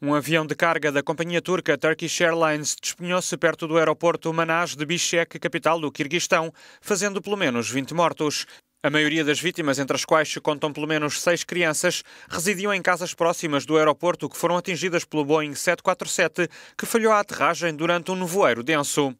Um avião de carga da companhia turca Turkish Airlines despenhou-se perto do aeroporto Manaj de Bishkek, capital do Quirguistão, fazendo pelo menos 20 mortos. A maioria das vítimas, entre as quais se contam pelo menos seis crianças, residiam em casas próximas do aeroporto que foram atingidas pelo Boeing 747, que falhou a aterragem durante um nevoeiro denso.